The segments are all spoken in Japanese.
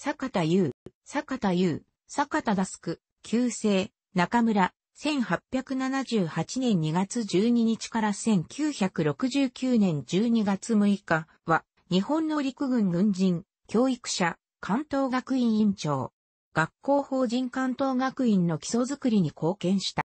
坂田優、坂田優、坂田ダスク、旧姓、中村、1878年2月12日から1969年12月6日は、日本の陸軍軍人、教育者、関東学院院長、学校法人関東学院の基礎づくりに貢献した。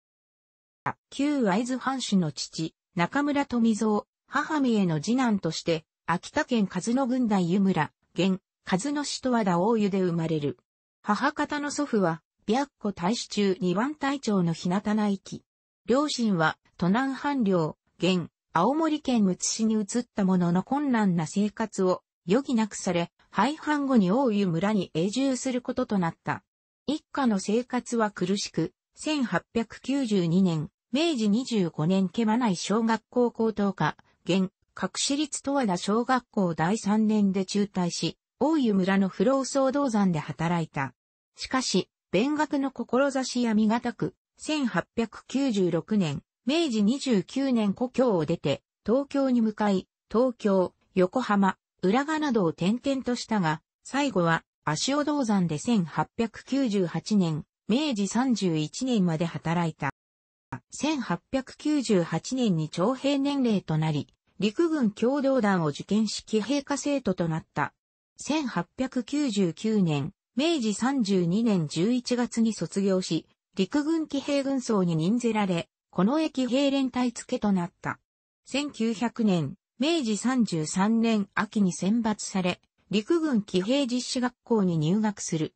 旧会津藩主の父、中村富蔵、母見への次男として、秋田県和野郡大湯村、現、和野氏と和田大湯で生まれる。母方の祖父は、白虎大使中二番隊長の日向内き。両親は、都南半領、現、青森県むつ市に移ったものの困難な生活を余儀なくされ、廃藩後に大湯村に永住することとなった。一家の生活は苦しく、1892年、明治25年毛マ内小学校高等科、現、各市立と和田小学校第3年で中退し、大湯村の不老僧道山で働いた。しかし、勉学の志や身堅く、1896年、明治29年故郷を出て、東京に向かい、東京、横浜、浦賀などを転々としたが、最後は、足尾銅山で1898年、明治31年まで働いた。1898年に徴兵年齢となり、陸軍共同団を受験し騎兵科生徒となった。1899年、明治32年11月に卒業し、陸軍騎兵軍曹に任ぜられ、この駅兵連隊付けとなった。1900年、明治33年秋に選抜され、陸軍騎兵実施学校に入学する。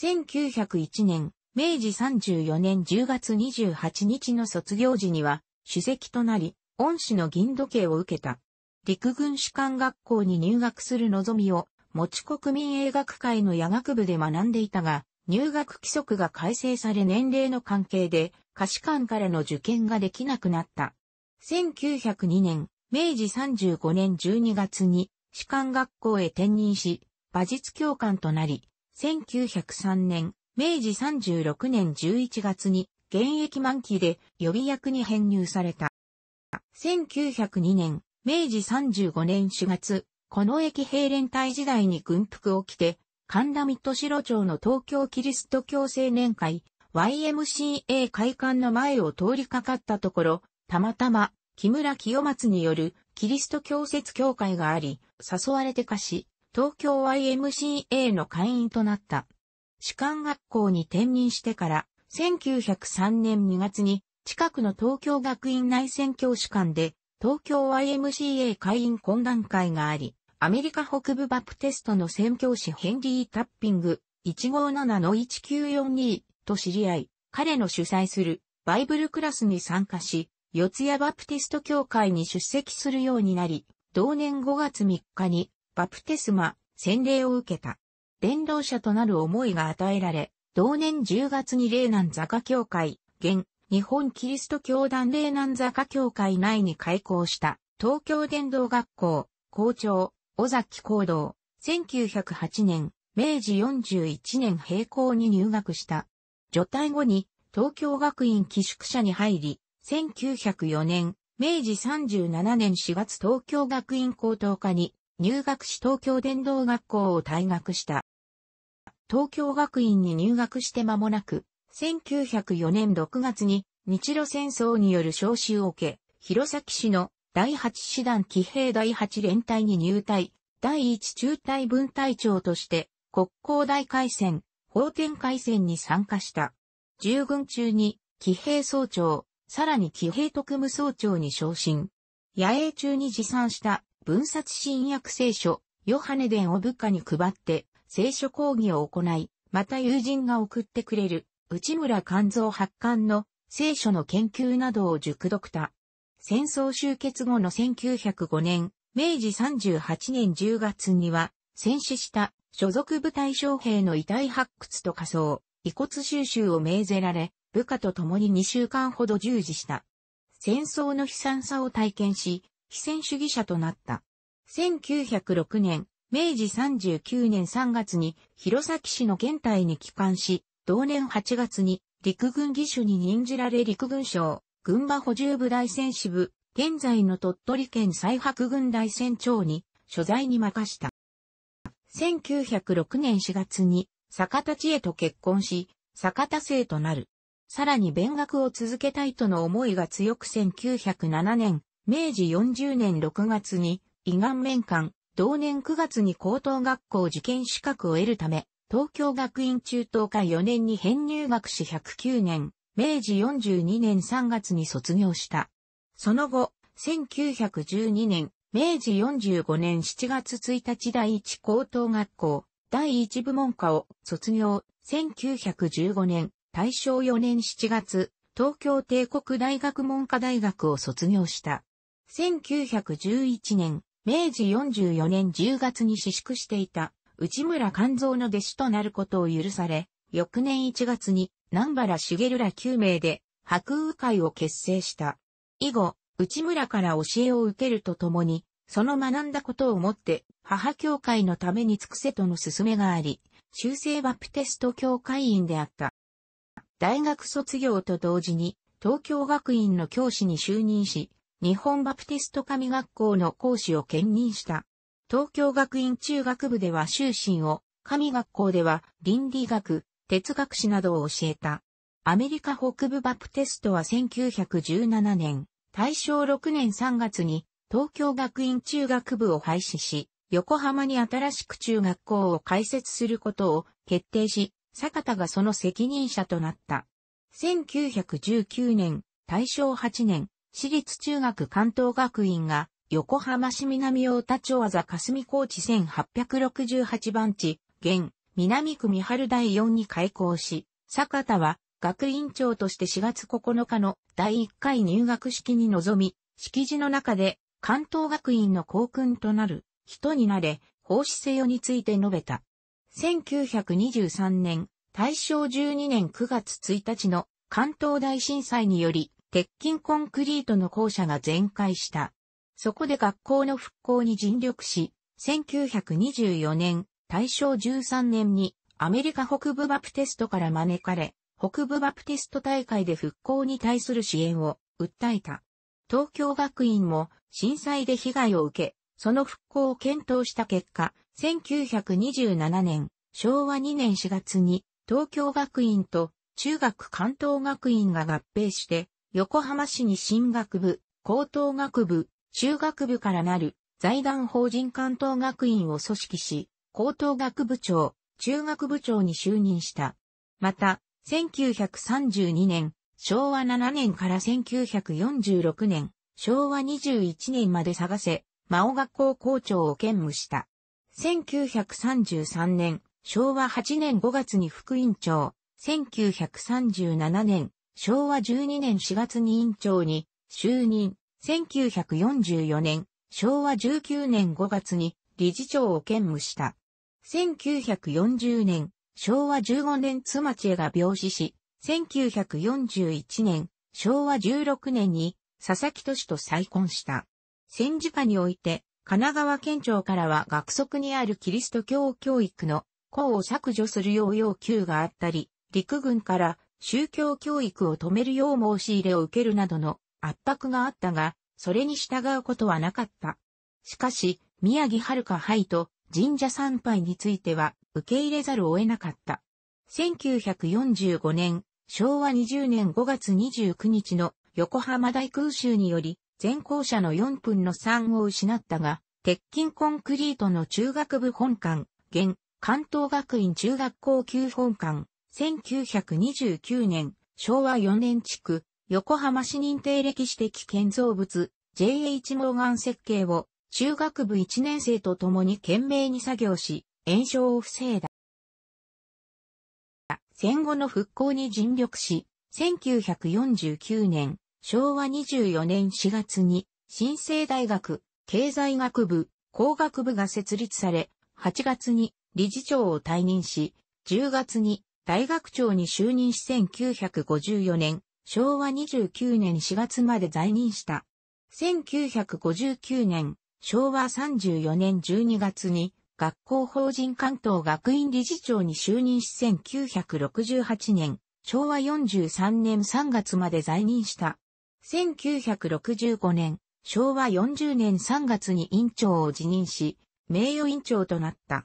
1901年、明治34年10月28日の卒業時には、主席となり、恩師の銀時計を受けた。陸軍士官学校に入学する望みを持ち国民映学会の野学部で学んでいたが、入学規則が改正され年齢の関係で、可視官からの受験ができなくなった。1902年、明治35年12月に、士官学校へ転任し、馬術教官となり、1903年、明治36年11月に、現役満期で予備役に編入された。1902年、明治35年4月、この駅平連隊時代に軍服を着て、神田三戸城町の東京キリスト教青年会 YMCA 会館の前を通りかかったところ、たまたま木村清松によるキリスト教説教会があり、誘われて貸し、東京 YMCA の会員となった。士官学校に転任してから、1903年2月に近くの東京学院内選教士官で東京 YMCA 会員懇談会があり、アメリカ北部バプテストの宣教師ヘンリー・タッピング157-1942と知り合い、彼の主催するバイブルクラスに参加し、四谷バプテスト協会に出席するようになり、同年5月3日にバプテスマ洗礼を受けた。伝道者となる思いが与えられ、同年10月に霊南坂協会、現日本キリスト教団霊南坂協会内に開校した東京伝道学校校長尾崎行動、1908年、明治41年並行に入学した。除隊後に東京学院寄宿舎に入り、1904年、明治37年4月東京学院高等科に入学し東京電動学校を退学した。東京学院に入学して間もなく、1904年6月に日露戦争による召集を受け、弘前市の第8師団騎兵第8連隊に入隊、第1中隊分隊長として国交大海戦、法天海戦に参加した。従軍中に騎兵総長、さらに騎兵特務総長に昇進。野営中に持参した分殺新約聖書、ヨハネ伝を部下に配って聖書講義を行い、また友人が送ってくれる内村勘蔵発刊の聖書の研究などを熟読た。戦争終結後の1905年、明治38年10月には、戦死した所属部隊将兵の遺体発掘と仮装、遺骨収集を命ぜられ、部下と共に2週間ほど従事した。戦争の悲惨さを体験し、非戦主義者となった。1906年、明治39年3月に弘前市の現体に帰還し、同年8月に陸軍義手に任じられ陸軍省群馬補充部大戦支部、現在の鳥取県西白軍大戦長に、所在に任した。1906年4月に、坂田知恵と結婚し、坂田生となる。さらに勉学を続けたいとの思いが強く1907年、明治40年6月に、胃がん面間、同年9月に高等学校受験資格を得るため、東京学院中等科4年に編入学士109年、明治42年3月に卒業した。その後、1912年、明治45年7月1日第1高等学校、第1部門科を卒業、1915年、大正4年7月、東京帝国大学文科大学を卒業した。1911年、明治44年10月に私宿していた内村勘蔵の弟子となることを許され、翌年1月に南原茂ら9名で白雨会を結成した。以後、内村から教えを受けるとともに、その学んだことをもって、母教会のために尽くせとの勧めがあり、修正バプテスト教会員であった。大学卒業と同時に、東京学院の教師に就任し、日本バプテスト神学校の講師を兼任した。東京学院中学部では修身を、神学校では倫理学、哲学史などを教えた。アメリカ北部バプテストは1917年、大正6年3月に東京学院中学部を廃止し、横浜に新しく中学校を開設することを決定し、坂田がその責任者となった。1919年、大正8年、私立中学関東学院が横浜市南大田町技霞高地1868番地、現南区三春第4に開校し、坂田は学院長として4月9日の第1回入学式に臨み、式辞の中で関東学院の校訓となる人になれ、奉仕せよについて述べた。1923年、大正12年9月1日の関東大震災により、鉄筋コンクリートの校舎が全壊した。そこで学校の復興に尽力し、1924年、大正13年にアメリカ北部バプテストから招かれ、北部バプテスト大会で復興に対する支援を訴えた。東京学院も震災で被害を受け、その復興を検討した結果、1927年、昭和2年4月に東京学院と中学関東学院が合併して、横浜市に進学部、高等学部、中学部からなる財団法人関東学院を組織し、高等学部長、中学部長に就任した。また、1932年、昭和7年から1946年、昭和21年まで探せ、魔王学校校長を兼務した。1933年、昭和8年5月に副院長、1937年、昭和12年4月に院長に就任、1944年、昭和19年5月に理事長を兼務した。1940年、昭和15年妻知恵が病死し、1941年、昭和16年に佐々木都市と再婚した。戦時下において、神奈川県庁からは学則にあるキリスト教教育の校を削除するよう要求があったり、陸軍から宗教教育を止めるよう申し入れを受けるなどの圧迫があったが、それに従うことはなかった。しかし、宮城遥杯と神社参拝については受け入れざるを得なかった。1945年、昭和20年5月29日の横浜大空襲により、全校舎の4分の3を失ったが、鉄筋コンクリートの中学部本館、現、関東学院中学校級本館、1929年、昭和4年地区、横浜市認定歴史的建造物、JH モーガン設計を中学部1年生と共に懸命に作業し、炎症を防いだ。戦後の復興に尽力し、1949年、昭和24年4月に、新生大学、経済学部、工学部が設立され、8月に理事長を退任し、10月に大学長に就任し1954年、昭和29年4月まで在任した。1959年、昭和34年12月に学校法人関東学院理事長に就任し1968年、昭和43年3月まで在任した。1965年、昭和40年3月に院長を辞任し、名誉院長となった。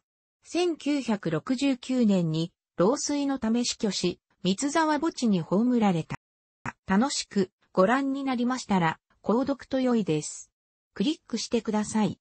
1969年に老衰のため死去し、三沢墓地に葬られた。楽しくご覧になりましたら、購読と良いです。クリックしてください。